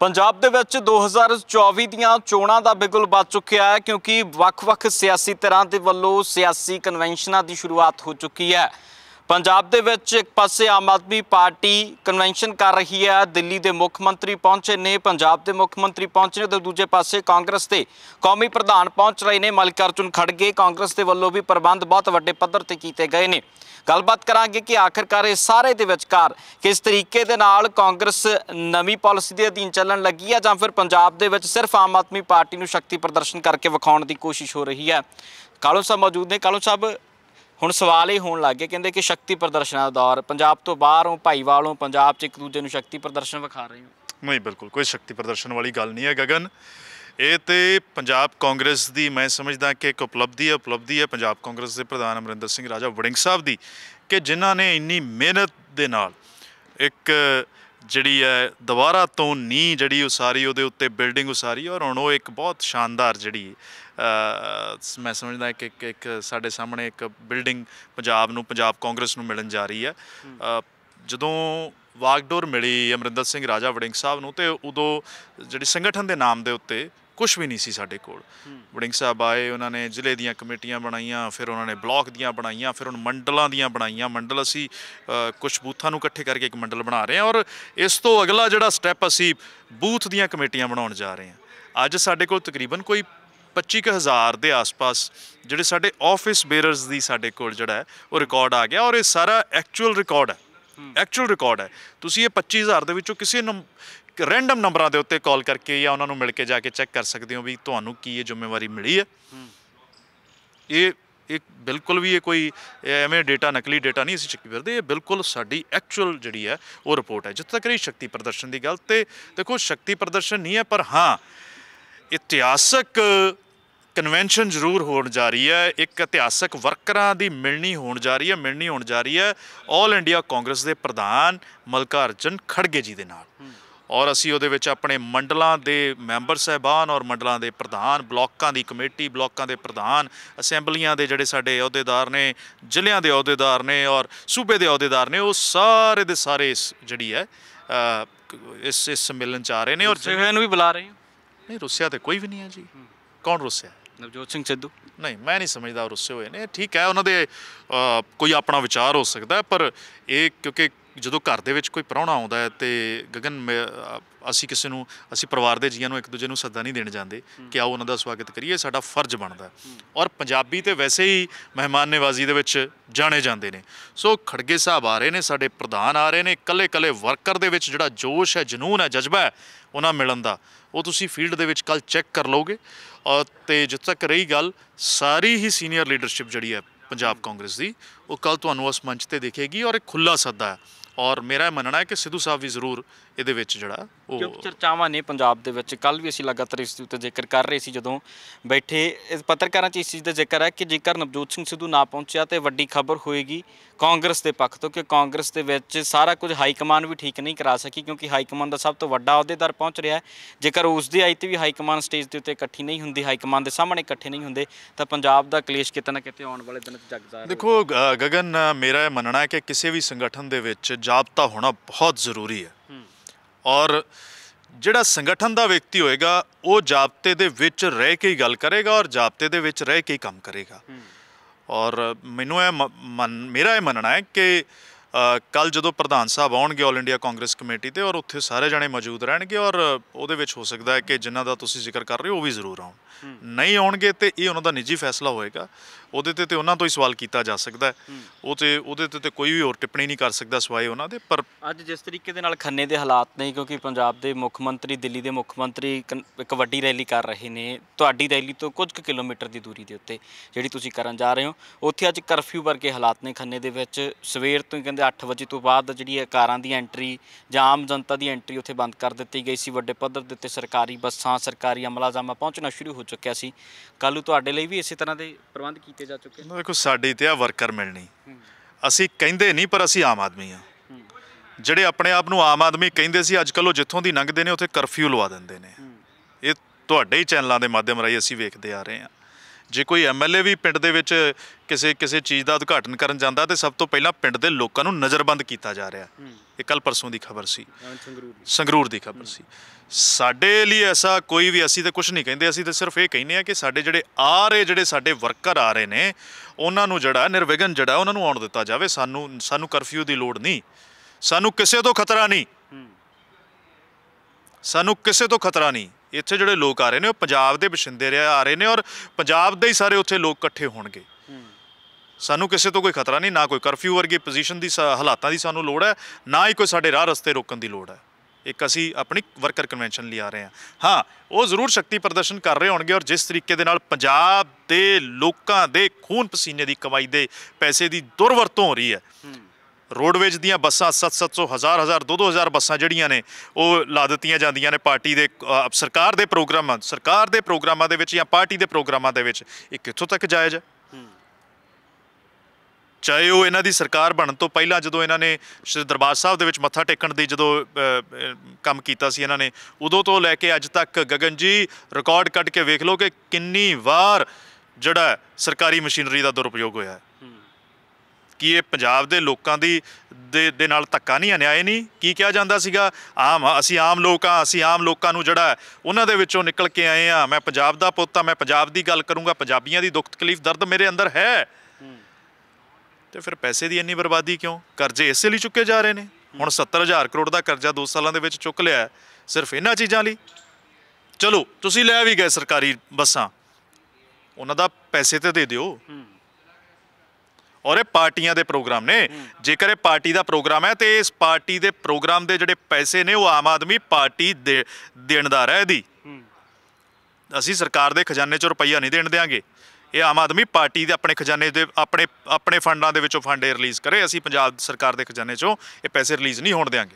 ਪੰਜਾਬ ਦੇ ਵਿੱਚ 2024 ਦੀਆਂ ਚੋਣਾਂ ਦਾ ਬਿਗਲ ਵੱਜ ਚੁੱਕਿਆ ਹੈ ਕਿਉਂਕਿ ਵੱਖ-ਵੱਖ ਸਿਆਸੀ ਧਿਰਾਂ ਦੇ ਵੱਲੋਂ ਸਿਆਸੀ ਕਨਵੈਨਸ਼ਨਾਂ ਦੀ ਸ਼ੁਰੂਆਤ ਹੋ ਚੁੱਕੀ ਹੈ ਪੰਜਾਬ ਦੇ ਵਿੱਚ ਇੱਕ ਪਾਸੇ ਆਮ ਆਦਮੀ ਪਾਰਟੀ ਕਨਵੈਨਸ਼ਨ ਕਰ ਰਹੀ ਹੈ ਦਿੱਲੀ ਦੇ ਮੁੱਖ ਮੰਤਰੀ ਪਹੁੰਚੇ ਨੇ ਪੰਜਾਬ ਦੇ ਮੁੱਖ ਮੰਤਰੀ ਪਹੁੰਚੇ ਨੇ ਤੇ ਦੂਜੇ ਪਾਸੇ ਕਾਂਗਰਸ ਦੇ ਕੌਮੀ ਪ੍ਰਧਾਨ ਪਹੁੰਚ ਰਹੇ ਨੇ ਮਲਕਾਰਜੁਨ ਖੜਗੇ ਕਾਂਗਰਸ ਦੇ ਵੱਲੋਂ ਵੀ ਪ੍ਰਬੰਧ ਬਹੁਤ ਵੱਡੇ ਪੱਧਰ ਤੇ ਕੀਤੇ ਗਏ ਨੇ ਗੱਲਬਾਤ ਕਰਾਂਗੇ ਕਿ ਆਖਰਕਾਰ ਇਹ ਸਾਰੇ ਦੇ ਵਿਚਕਾਰ ਕਿਸ ਤਰੀਕੇ ਦੇ ਨਾਲ ਕਾਂਗਰਸ ਨਵੀਂ ਪਾਲਿਸੀ ਦੇ ਅਧੀਨ ਚੱਲਣ ਲੱਗੀ ਹੈ ਜਾਂ ਫਿਰ ਪੰਜਾਬ ਦੇ ਵਿੱਚ ਸਿਰਫ ਆਮ ਆਦਮੀ ਪਾਰਟੀ ਨੂੰ ਸ਼ਕਤੀ ਪ੍ਰਦਰਸ਼ਨ ਕਰਕੇ ਵਿਖਾਉਣ ਦੀ ਕੋਸ਼ਿਸ਼ ਹੋ ਰਹੀ ਹੈ ਕਾਲੋ ਸਾਹਿਬ ਮੌਜੂਦ ਨੇ ਕਾਲੋ ਸਾਹਿਬ ਹੁਣ ਸਵਾਲ ਇਹ ਹੋਣ ਲੱਗ ਗਏ ਕਹਿੰਦੇ ਕਿ ਸ਼ਕਤੀ ਪ੍ਰਦਰਸ਼ਨਾਂ ਦਾ ਦੌਰ ਪੰਜਾਬ ਤੋਂ ਬਾਹਰੋਂ ਭਾਈਵਾਲੋਂ ਪੰਜਾਬ 'ਚ ਇੱਕ ਦੂਜੇ ਨੂੰ ਸ਼ਕਤੀ ਪ੍ਰਦਰਸ਼ਨ ਵਿਖਾ ਰਹੇ ਹੋ ਨਹੀਂ ਬਿਲਕੁਲ ਕੋਈ ਸ਼ਕਤੀ ਪ੍ਰਦਰਸ਼ਨ ਵਾਲੀ ਗੱਲ ਨਹੀਂ ਹੈ ਗਗਨ ਇਹ ਤੇ ਪੰਜਾਬ ਕਾਂਗਰਸ ਦੀ ਮੈਂ ਸਮਝਦਾ ਕਿ ਇੱਕ ਉਪਲਬਧੀ ਹੈ ਉਪਲਬਧੀ ਹੈ ਪੰਜਾਬ ਕਾਂਗਰਸ ਦੇ ਪ੍ਰਧਾਨ ਅਮਰਿੰਦਰ ਸਿੰਘ ਰਾਜਾ ਵੜਿੰਗ ਸਾਹਿਬ ਦੀ ਕਿ ਜਿਨ੍ਹਾਂ ਨੇ ਇੰਨੀ ਮਿਹਨਤ ਦੇ ਨਾਲ ਇੱਕ ਜਿਹੜੀ ਹੈ ਦੁਬਾਰਾ ਤੋਂ ਨੀ ਜਿਹੜੀ ਉਸਾਰੀ ਉਹਦੇ ਉੱਤੇ ਬਿਲਡਿੰਗ ਉਸਾਰੀ ਔਰ ਹੁਣ ਉਹ ਇੱਕ ਬਹੁਤ ਸ਼ਾਨਦਾਰ ਜਿਹੜੀ ਮੈਂ ਸਮਝਦਾ ਕਿ ਇੱਕ ਸਾਡੇ ਸਾਹਮਣੇ ਇੱਕ ਬਿਲਡਿੰਗ ਪੰਜਾਬ ਨੂੰ ਪੰਜਾਬ ਕਾਂਗਰਸ ਨੂੰ ਮਿਲਣ ਜਾ ਰਹੀ ਹੈ ਜਦੋਂ ਵਾਗਡੋਰ ਮਿਲੀ ਅਮਰਿੰਦਰ ਸਿੰਘ ਰਾਜਾ ਵੜਿੰਗ ਸਾਹਿਬ ਨੂੰ ਤੇ ਉਦੋਂ ਜਿਹੜੀ ਸੰਗਠਨ ਦੇ ਨਾਮ ਦੇ ਉੱਤੇ ਕੁਝ ਵੀ ਨਹੀਂ ਸੀ ਸਾਡੇ ਕੋਲ ਵੜਿੰਗ ਸਾਹਿਬ ਆਏ ਉਹਨਾਂ ਨੇ ਜ਼ਿਲ੍ਹੇ ਦੀਆਂ ਕਮੇਟੀਆਂ ਬਣਾਈਆਂ ਫਿਰ ਉਹਨਾਂ ਨੇ ਬਲਾਕ ਦੀਆਂ ਬਣਾਈਆਂ ਫਿਰ ਉਹਨਾਂ ਮੰਡਲਾਂ ਦੀਆਂ ਬਣਾਈਆਂ ਮੰਡਲ ਅਸੀਂ ਕੁਝ ਬੂਥਾਂ ਨੂੰ ਇਕੱਠੇ ਕਰਕੇ ਇੱਕ ਮੰਡਲ ਬਣਾ ਰਹੇ ਹਾਂ ਔਰ ਇਸ ਤੋਂ ਅਗਲਾ ਜਿਹੜਾ ਸਟੈਪ ਅਸੀਂ ਬੂਥ ਦੀਆਂ ਕਮੇਟੀਆਂ ਬਣਾਉਣ ਜਾ ਰਹੇ ਹਾਂ ਅੱਜ ਸਾਡੇ ਕੋਲ ਤਕਰੀਬਨ ਕੋਈ 25000 ਦੇ ਆਸ-ਪਾਸ ਜਿਹੜੇ ਸਾਡੇ ਆਫਿਸ ਬੇਅਰਸ ਦੀ ਸਾਡੇ ਕੋਲ ਜਿਹੜਾ ਉਹ ਰਿਕਾਰਡ ਆ ਗਿਆ ਔਰ ਇਹ ਸਾਰਾ ਐਕਚੁਅਲ ਰਿਕਾਰਡ ਹੈ ਐਕਚੁਅਲ ਰਿਕਾਰਡ ਹੈ ਤੁਸੀਂ ਇਹ 25000 ਦੇ ਵਿੱਚੋਂ ਕਿਸੇ ਰੈਂਡਮ ਨੰਬਰਾਂ ਦੇ ਉੱਤੇ ਕਾਲ ਕਰਕੇ ਜਾਂ ਉਹਨਾਂ ਨੂੰ ਮਿਲ ਕੇ ਜਾ ਕੇ ਚੈੱਕ ਕਰ ਸਕਦੇ ਹੋ ਵੀ ਤੁਹਾਨੂੰ ਕੀ ਇਹ ਜ਼ਿੰਮੇਵਾਰੀ ਮਿਲੀ ਹੈ ਇਹ ਇਹ ਬਿਲਕੁਲ ਵੀ ਇਹ ਕੋਈ ਐਵੇਂ ਡਾਟਾ ਨਕਲੀ ਡਾਟਾ ਨਹੀਂ ਅਸੀਂ ਚੱਕੀ ਫਿਰਦੇ ਇਹ ਬਿਲਕੁਲ ਸਾਡੀ ਐਕਚੁਅਲ ਜਿਹੜੀ ਹੈ ਉਹ ਰਿਪੋਰਟ ਹੈ ਜਿੱਥੇ ਤੱਕ ਇਹ ਸ਼ਕਤੀ ਪ੍ਰਦਰਸ਼ਨ ਦੀ ਗੱਲ ਤੇ ਦੇਖੋ ਸ਼ਕਤੀ ਪ੍ਰਦਰਸ਼ਨ ਨਹੀਂ ਹੈ ਪਰ ਹਾਂ ਇਤਿਹਾਸਕ ਕਨਵੈਨਸ਼ਨ ਜ਼ਰੂਰ ਹੋਣ ਜਾ ਰਹੀ ਹੈ ਇੱਕ ਇਤਿਹਾਸਕ ਵਰਕਰਾਂ ਦੀ ਮਿਲਣੀ ਹੋਣ ਜਾ ਰਹੀ ਹੈ ਮਿਲਣੀ ਹੋਣ ਜਾ ਰਹੀ ਹੈ 올 ਇੰਡੀਆ ਕਾਂਗਰਸ ਦੇ ਪ੍ਰਧਾਨ ਮਲਕਾ ਅਰਜਨ ਖੜਗੇ ਜੀ ਦੇ ਨਾਲ ਔਰ ਅਸੀਂ ਉਹਦੇ ਵਿੱਚ ਆਪਣੇ ਮੰਡਲਾਂ ਦੇ ਮੈਂਬਰ ਸਹਿਬਾਨ ਔਰ ਮੰਡਲਾਂ ਦੇ ਪ੍ਰਧਾਨ ਬਲਾਕਾਂ ਦੀ ਕਮੇਟੀ ਬਲਾਕਾਂ ਦੇ ਪ੍ਰਧਾਨ ਅਸੈਂਬਲੀਆਂ ਦੇ ਜਿਹੜੇ ਸਾਡੇ ਅਹੁਦੇਦਾਰ ਨੇ ਜ਼ਿਲ੍ਹਿਆਂ ਦੇ ਅਹੁਦੇਦਾਰ ਨੇ ਔਰ ਸੂਬੇ ਦੇ ਅਹੁਦੇਦਾਰ ਨੇ ਉਹ ਸਾਰੇ ਦੇ ਸਾਰੇ ਜਿਹੜੀ ਹੈ ਇਸ ਇਸ ਸੰਮੇਲਨ ਚ ਆ ਰਹੇ ਨੇ ਔਰ ਰੁੱਸਿਆ ਨੂੰ ਵੀ ਬੁਲਾ ਰਹੇ ਹਾਂ ਨਹੀਂ ਰੁੱਸਿਆ ਤੇ ਕੋਈ ਵੀ ਨਹੀਂ ਹੈ ਜੀ ਕੌਣ ਰੁੱਸਿਆ ਨਵਜੋਤ ਸਿੰਘ ਸਿੱਧੂ ਨਹੀਂ ਮੈਂ ਨਹੀਂ ਸਮਝਦਾ ਰੁੱਸੇ ਹੋਏ ਨੇ ਠੀਕ ਹੈ ਉਹਨਾਂ ਦੇ ਕੋਈ ਆਪਣਾ ਵਿਚਾਰ ਹੋ ਸਕਦਾ ਪਰ ਇਹ ਕਿਉਂਕਿ ਜਦੋਂ ਘਰ ਦੇ ਵਿੱਚ ਕੋਈ ਪ੍ਰਾਹੁਣਾ ਆਉਂਦਾ ਹੈ ਤੇ ਗगन ਅਸੀਂ ਕਿਸੇ ਨੂੰ ਅਸੀਂ ਪਰਿਵਾਰ ਦੇ ਜੀਆਂ ਨੂੰ ਇੱਕ ਦੂਜੇ ਨੂੰ ਸੱਦਾ ਨਹੀਂ ਦੇਣ ਜਾਂਦੇ ਕਿ ਆਓ ਉਹਨਾਂ ਦਾ ਸਵਾਗਤ ਕਰੀਏ ਸਾਡਾ ਫਰਜ਼ ਬਣਦਾ ਔਰ ਪੰਜਾਬੀ ਤੇ ਵੈਸੇ ਹੀ ਮਹਿਮਾਨ ਨਿਵਾਜ਼ੀ ਦੇ ਵਿੱਚ ਜਾਣੇ ਜਾਂਦੇ ਨੇ ਸੋ ਖੜਗੇ ਸਾਹਿਬ ਆ ਰਹੇ ਨੇ ਸਾਡੇ ਪ੍ਰਧਾਨ ਆ ਰਹੇ ਨੇ ਕੱਲੇ-ਕੱਲੇ ਵਰਕਰ ਦੇ ਵਿੱਚ ਜਿਹੜਾ ਜੋਸ਼ ਹੈ ਜਨੂਨ ਹੈ ਜਜ਼ਬਾ ਹੈ ਉਹਨਾਂ ਮਿਲਣ ਦਾ ਉਹ ਤੁਸੀਂ ਫੀਲਡ ਦੇ ਵਿੱਚ ਕੱਲ ਚੈੱਕ ਕਰ ਲਓਗੇ ਤੇ ਜਿੱਤ ਤੱਕ ਰਹੀ ਗੱਲ ਸਾਰੀ ਹੀ ਸੀਨੀਅਰ ਲੀਡਰਸ਼ਿਪ ਜਿਹੜੀ ਹੈ ਪੰਜਾਬ ਕਾਂਗਰਸ ਦੀ ਉਹ ਕੱਲ ਤੁਹਾਨੂੰ ਉਸ ਮੰਚ ਤੇ ਦੇਖੇਗੀ ਔਰ ਇੱਕ ਖੁੱਲਾ ਸੱਦਾ ਹੈ ਔਰ ਮੇਰਾ ਮੰਨਣਾ ਹੈ ਕਿ ਸਿੱਧੂ ਸਾਹਿਬ ਵੀ ਜ਼ਰੂਰ ਇਹਦੇ ਵਿੱਚ ਜਿਹੜਾ ਉਹ ਚਰਚਾਵਾਂ ਨੇ ਪੰਜਾਬ ਦੇ ਵਿੱਚ ਕੱਲ ਵੀ ਅਸੀਂ ਲਗਾਤਾਰ ਇਸ ਦੇ ਉੱਤੇ ਜ਼ਿਕਰ ਕਰ ਰਹੇ ਸੀ ਜਦੋਂ ਬੈਠੇ ਪੱਤਰਕਾਰਾਂ 'ਚ ਇਸ ਚੀਜ਼ ਦਾ ਜ਼ਿਕਰ ਹੈ ਕਿ ਜੇਕਰ ਨਵਜੋਤ ਸਿੰਘ ਸਿੱਧੂ ਨਾ ਪਹੁੰਚਿਆ ਤੇ ਵੱਡੀ ਖਬਰ ਹੋਏਗੀ ਕਾਂਗਰਸ ਦੇ ਪੱਖ ਤੋਂ ਕਿ ਕਾਂਗਰਸ ਦੇ ਵਿੱਚ ਸਾਰਾ ਕੁਝ ਹਾਈ ਕਮਾਨ ਵੀ ਠੀਕ ਨਹੀਂ ਕਰਾ ਸਕੀ ਕਿਉਂਕਿ ਹਾਈ ਕਮਾਨ ਦਾ ਸਭ ਤੋਂ ਵੱਡਾ ਅਹੁਦੇਦਾਰ ਪਹੁੰਚ ਰਿਹਾ ਹੈ ਜੇਕਰ ਉਸ ਦੀ ਆਈ ਤੇ ਵੀ ਹਾਈ ਕਮਾਨ ਸਟੇਜ ਦੇ ਉੱਤੇ ਇਕੱਠੀ ਨਹੀਂ ਹੁੰਦੀ ਹਾਈ ਕਮਾਨ ਦੇ ਸਾਹਮਣੇ ਇਕੱਠੇ ਨਹੀਂ ਹੁੰਦੇ ਤਾਂ ਪੰਜਾਬ ਦਾ ਕਲੇਸ਼ ਕਿਤੇ ਨਾ ਕਿਤੇ ਆਉਣ ਵਾਲੇ ਦਿਨਾਂ 'ਚ ਜਗਦਾ ਦੇਖੋ ਗਗਨ ਮੇਰਾ ਇਹ ਮੰਨਣਾ ਹੈ ਕਿ ਕਿਸੇ ਵੀ ਸੰਗਠਨ ਦੇ ਵਿੱਚ ਜਾਬਤਾ ਹੋਣਾ ਬਹੁਤ ਜ਼ਰੂਰੀ ਹੈ ਔਰ ਜਿਹੜਾ ਸੰਗਠਨ ਦਾ ਵਿਅਕਤੀ ਹੋਏਗਾ ਉਹ ਜਾਬਤੇ ਦੇ ਵਿੱਚ ਰਹਿ ਕੇ ਹੀ ਗੱਲ ਕਰੇਗਾ ਔਰ ਜਾਬਤੇ ਦੇ ਵਿੱਚ ਰਹਿ ਕੇ ਹੀ ਕੰਮ ਕਰੇਗਾ ਔਰ ਮੈਨੂੰ ਇਹ ਮੇਰਾ ਇਹ ਮੰਨਣਾ ਹੈ ਕਿ ਕੱਲ ਜਦੋਂ ਪ੍ਰਧਾਨ ਸਾਹਿਬ ਆਉਣਗੇ 올 ਇੰਡੀਆ ਕਾਂਗਰਸ ਕਮੇਟੀ ਤੇ ਔਰ ਉੱਥੇ ਸਾਰੇ ਜਣੇ ਮੌਜੂਦ ਰਹਿਣਗੇ ਔਰ ਉਹਦੇ ਵਿੱਚ ਹੋ ਸਕਦਾ ਹੈ ਕਿ ਜਿਨ੍ਹਾਂ ਦਾ ਤੁਸੀਂ ਜ਼ਿਕਰ ਕਰ ਰਹੇ ਹੋ ਉਹ ਵੀ ਜ਼ਰੂਰ ਆਉਣ ਨਹੀਂ ਆਉਣਗੇ ਤੇ ਇਹ ਉਹਨਾਂ ਦਾ ਨਿੱਜੀ ਫੈਸਲਾ ਹੋਏਗਾ ਉਹਦੇ ਤੇ ਤੇ ਉਹਨਾਂ ਤੋਂ ਹੀ ਸਵਾਲ ਕੀਤਾ ਜਾ ਸਕਦਾ ਹੈ ਉਹ ਤੇ ਉਹਦੇ ਤੇ ਤੇ ਕੋਈ ਵੀ ਹੋਰ ਟਿੱਪਣੀ ਨਹੀਂ ਕਰ ਸਕਦਾ ਸਵਾਏ ਉਹਨਾਂ ਦੇ ਪਰ ਅੱਜ ਜਿਸ ਤਰੀਕੇ ਦੇ ਨਾਲ ਖੰਨੇ ਦੇ ਹਾਲਾਤ ਨੇ ਕਿਉਂਕਿ ਪੰਜਾਬ ਦੇ ਮੁੱਖ ਮੰਤਰੀ ਦਿੱਲੀ ਦੇ ਮੁੱਖ ਮੰਤਰੀ ਇੱਕ ਵੱਡੀ ਰੈਲੀ ਕਰ ਰਹੇ ਨੇ ਤੁਹਾਡੀ ਰੈਲੀ ਤੋਂ ਕੁਝ ਕਿਲੋਮੀਟਰ ਦੀ ਦੂਰੀ ਦੇ ਉੱਤੇ ਜਿਹੜੀ ਤੁਸੀਂ ਕਰਨ ਜਾ ਰਹੇ ਹੋ ਉੱਥੇ ਅੱਜ ਕਰਫਿਊ ਵਰਗੇ ਹਾਲਾਤ ਨੇ ਖੰਨੇ ਦੇ ਵਿੱਚ ਸਵੇਰ ਤੋਂ ਹੀ ਕਹਿੰਦੇ 8 ਵਜੇ ਤੋਂ ਬਾਅਦ ਜਿਹੜੀ ਕਾਰਾਂ ਦੀ ਐਂਟਰੀ ਜਾਂ ਆਮ ਜਨਤਾ ਦੀ ਐਂਟਰੀ ਉੱਥੇ ਬੰਦ ਕਰ ਦਿੱਤੀ ਗਈ ਸੀ ਵੱਡੇ ਪੱਧਰ ਦੇ ਉੱਤੇ ਸਰਕਾਰੀ ਬੱਸਾਂ ਸਰਕਾਰੀ ਅਮਲਾਜਾਮਾ ਪਹੁੰਚਣਾ ਸ਼ੁਰੂ ਹੋ ਚੁੱਕਿਆ ਸੀ ਕੱਲੂ ਤੁਹਾਡੇ ਲਈ ਵੀ ਇਸੇ ਤਰ੍ਹਾਂ ਦੇ ਪ੍ਰਬੰਧ ਕੀਤੇ ਕੇ ਜਾ ਚੁੱਕੇ ਦੇਖੋ ਸਾਡੀ ਤੇ ਆ ਵਰਕਰ ਮਿਲਣੀ ਅਸੀਂ ਕਹਿੰਦੇ ਨਹੀਂ ਪਰ ਅਸੀਂ ਆਮ ਆਦਮੀ ਆ ਜਿਹੜੇ ਆਪਣੇ ਆਪ ਨੂੰ ਆਮ ਆਦਮੀ ਕਹਿੰਦੇ ਸੀ ਅੱਜ ਕੱਲ ਉਹ ਜਿੱਥੋਂ ਦੀ ਲੰਘਦੇ ਨੇ ਉੱਥੇ ਕਰਫਿਊ ਲਵਾ ਦਿੰਦੇ ਨੇ ਇਹ ਤੁਹਾਡੇ ਹੀ ਚੈਨਲਾਂ ਦੇ ਮਾਧਿਅਮ ਰਾਹੀਂ ਅਸੀਂ ਵੇਖਦੇ ਆ ਰਹੇ ਹਾਂ ਜੇ ਕੋਈ ਐਮਐਲਏ ਵੀ ਪਿੰਡ ਦੇ ਵਿੱਚ ਕਿਸੇ ਕਿਸੇ ਚੀਜ਼ ਦਾ ਉਦਘਾਟਨ ਕਰਨ ਜਾਂਦਾ ਤੇ ਸਭ ਤੋਂ ਪਹਿਲਾਂ ਪਿੰਡ ਦੇ ਲੋਕਾਂ ਨੂੰ ਨਜ਼ਰਬੰਦ ਕੀਤਾ ਜਾ ਰਿਹਾ ਇਹ ਕੱਲ ਪਰਸੋਂ ਦੀ ਖਬਰ ਸੀ ਸੰਗਰੂਰ ਦੀ ਖਬਰ ਸੀ ਸਾਡੇ ਲਈ ਐਸਾ ਕੋਈ ਵੀ ਅਸੀਂ ਤਾਂ ਕੁਝ ਨਹੀਂ ਕਹਿੰਦੇ ਅਸੀਂ ਤਾਂ ਸਿਰਫ ਇਹ ਕਹਿੰਦੇ ਆ ਕਿ ਸਾਡੇ ਜਿਹੜੇ ਆ ਰਹੇ ਜਿਹੜੇ ਸਾਡੇ ਵਰਕਰ ਆ ਰਹੇ ਨੇ ਉਹਨਾਂ ਨੂੰ ਜਿਹੜਾ ਨਿਰਵਿਘਨ ਜਿਹੜਾ ਉਹਨਾਂ ਨੂੰ ਆਉਣ ਦਿੱਤਾ ਜਾਵੇ ਸਾਨੂੰ ਸਾਨੂੰ ਕਰਫਿਊ ਦੀ ਲੋੜ ਨਹੀਂ ਸਾਨੂੰ ਕਿਸੇ ਤੋਂ ਖਤਰਾ ਨਹੀਂ ਸਾਨੂੰ ਕਿਸੇ ਤੋਂ ਖਤਰਾ ਨਹੀਂ ਇੱਥੇ ਜਿਹੜੇ ਲੋਕ ਆ ਰਹੇ ਨੇ ਉਹ ਪੰਜਾਬ ਦੇ ਬਸ਼ਿੰਦੇ ਰਿਆ ਆ ਰਹੇ ਨੇ ਔਰ ਪੰਜਾਬ ਦੇ ਹੀ ਸਾਰੇ ਉੱਥੇ ਲੋਕ ਇਕੱਠੇ ਹੋਣਗੇ ਸਾਨੂੰ ਕਿਸੇ ਤੋਂ ਕੋਈ ਖਤਰਾ ਨਹੀਂ ਨਾ ਕੋਈ ਕਰਫਿਊ ਵਰਗੀ ਪੋਜੀਸ਼ਨ ਦੀ ਹਾਲਾਤਾਂ ਦੀ ਸਾਨੂੰ ਲੋੜ ਹੈ ਨਾ ਹੀ ਕੋਈ ਸਾਡੇ ਰਾਹ ਰਸਤੇ ਰੋਕਣ ਦੀ ਲੋੜ ਹੈ ਇੱਕ ਅਸੀਂ ਆਪਣੀ ਵਰਕਰ ਕਨਵੈਨਸ਼ਨ ਲਈ ਆ ਰਹੇ ਹਾਂ ਹਾਂ ਉਹ ਜ਼ਰੂਰ ਸ਼ਕਤੀ ਪ੍ਰਦਰਸ਼ਨ ਕਰ ਰਹੇ ਹੋਣਗੇ ਔਰ ਜਿਸ ਤਰੀਕੇ ਦੇ ਨਾਲ ਪੰਜਾਬ ਦੇ ਲੋਕਾਂ ਦੇ ਖੂਨ ਪਸੀਨੇ ਦੀ ਕਮਾਈ ਦੇ ਪੈਸੇ ਦੀ ਦੁਰਵਰਤੋਂ ਹੋ ਰਹੀ ਹੈ ਰੋਡਵੇਜ ਦੀਆਂ ਬੱਸਾਂ 7-700 ਹਜ਼ਾਰ ਹਜ਼ਾਰ 2-2000 ਬੱਸਾਂ ਜਿਹੜੀਆਂ ਨੇ ਉਹ ਲਾ ਦਿੱਤੀਆਂ ਜਾਂਦੀਆਂ ਨੇ ਪਾਰਟੀ ਦੇ ਸਰਕਾਰ ਦੇ ਪ੍ਰੋਗਰਾਮਾਂ ਸਰਕਾਰ ਦੇ ਪ੍ਰੋਗਰਾਮਾਂ ਦੇ ਵਿੱਚ ਜਾਂ ਪਾਰਟੀ ਦੇ ਪ੍ਰੋਗਰਾਮਾਂ ਦੇ ਵਿੱਚ ਇਹ ਕਿੱਥੋਂ ਤੱਕ ਜਾਇਜ਼ ਹੈ ਚਾਹੇ ਉਹ ਇਹਨਾਂ ਦੀ ਸਰਕਾਰ ਬਣਨ ਤੋਂ ਪਹਿਲਾਂ ਜਦੋਂ ਇਹਨਾਂ ਨੇ ਸ਼੍ਰੀ ਦਰਬਾਰ ਸਾਹਿਬ ਦੇ ਵਿੱਚ ਮੱਥਾ ਟੇਕਣ ਦੀ ਜਦੋਂ ਕੰਮ ਕੀਤਾ ਸੀ ਇਹਨਾਂ ਨੇ ਉਦੋਂ ਤੋਂ ਲੈ ਕੇ ਅੱਜ ਤੱਕ ਗਗਨ ਜੀ ਰਿਕਾਰਡ ਕੱਟ ਕੇ ਵੇਖ ਲਓ ਕਿ ਕਿੰਨੀ ਵਾਰ ਜਿਹੜਾ ਸਰਕਾਰੀ ਮਸ਼ੀਨਰੀ ਦਾ ਦੁਰਉਪਯੋਗ ਹੋਇਆ ਹੈ ਕੀ ਇਹ ਪੰਜਾਬ ਦੇ ਲੋਕਾਂ ਦੀ ਦੇ ਨਾਲ ਧੱਕਾ ਨਹੀਂ ਅਨਿਆਏ ਨਹੀਂ ਕੀ ਕਿਹਾ ਜਾਂਦਾ ਸੀਗਾ ਆਮ ਅਸੀਂ ਆਮ ਲੋਕ ਆ ਅਸੀਂ ਆਮ ਲੋਕਾਂ ਨੂੰ ਜਿਹੜਾ ਉਹਨਾਂ ਦੇ ਵਿੱਚੋਂ ਨਿਕਲ ਕੇ ਆਏ ਆ ਮੈਂ ਪੰਜਾਬ ਦਾ ਪੁੱਤ ਆ ਮੈਂ ਪੰਜਾਬ ਦੀ ਗੱਲ ਕਰੂੰਗਾ ਪੰਜਾਬੀਆਂ ਦੀ ਦੁੱਖ ਤਕਲੀਫ ਦਰਦ ਮੇਰੇ ਅੰਦਰ ਹੈ ਤੇ ਫਿਰ ਪੈਸੇ ਦੀ ਇੰਨੀ ਬਰਬਾਦੀ ਕਿਉਂ ਕਰਜ਼ੇ ਇਸੇ ਲਈ ਚੁੱਕੇ ਜਾ ਰਹੇ ਨੇ ਹੁਣ 70000 ਕਰੋੜ ਦਾ ਕਰਜ਼ਾ 2 ਸਾਲਾਂ ਦੇ ਵਿੱਚ ਚੁੱਕ ਲਿਆ ਸਿਰਫ ਇਹਨਾਂ ਚੀਜ਼ਾਂ ਲਈ ਚਲੋ ਤੁਸੀਂ ਲੈ ਵੀ ਗਏ ਸਰਕਾਰੀ ਬੱਸਾਂ ਉਹਨਾਂ ਦਾ ਪੈਸੇ ਤੇ ਦੇ ਦਿਓ ਔਰ ਇਹ ਪਾਰਟੀਆਂ ਦੇ ਪ੍ਰੋਗਰਾਮ ਨੇ ਜੇਕਰ ਇਹ ਪਾਰਟੀ ਦਾ ਪ੍ਰੋਗਰਾਮ ਹੈ ਤੇ ਇਸ ਪਾਰਟੀ ਦੇ ਪ੍ਰੋਗਰਾਮ ਦੇ ਜਿਹੜੇ ਪੈਸੇ ਨੇ ਉਹ ਆਮ ਆਦਮੀ ਪਾਰਟੀ ਦੇਣਦਾਰ ਹੈ ਦੀ ਅਸੀਂ ਸਰਕਾਰ ਦੇ ਖਜ਼ਾਨੇ 'ਚ ਰੁਪਈਆ ਨਹੀਂ ਦੇਣ ਦੇਾਂਗੇ ਇਹ ਆਮ ਆਦਮੀ ਪਾਰਟੀ ਦੇ ਆਪਣੇ ਖਜ਼ਾਨੇ ਦੇ ਆਪਣੇ ਆਪਣੇ ਫੰਡਾਂ ਦੇ ਵਿੱਚੋਂ ਫੰਡੇ ਰਿਲੀਜ਼ ਕਰੇ ਅਸੀਂ ਪੰਜਾਬ ਸਰਕਾਰ ਦੇ ਖਜ਼ਾਨੇ 'ਚੋਂ ਇਹ ਪੈਸੇ ਰਿਲੀਜ਼ ਨਹੀਂ ਹੋਣ ਦੇਵਾਂਗੇ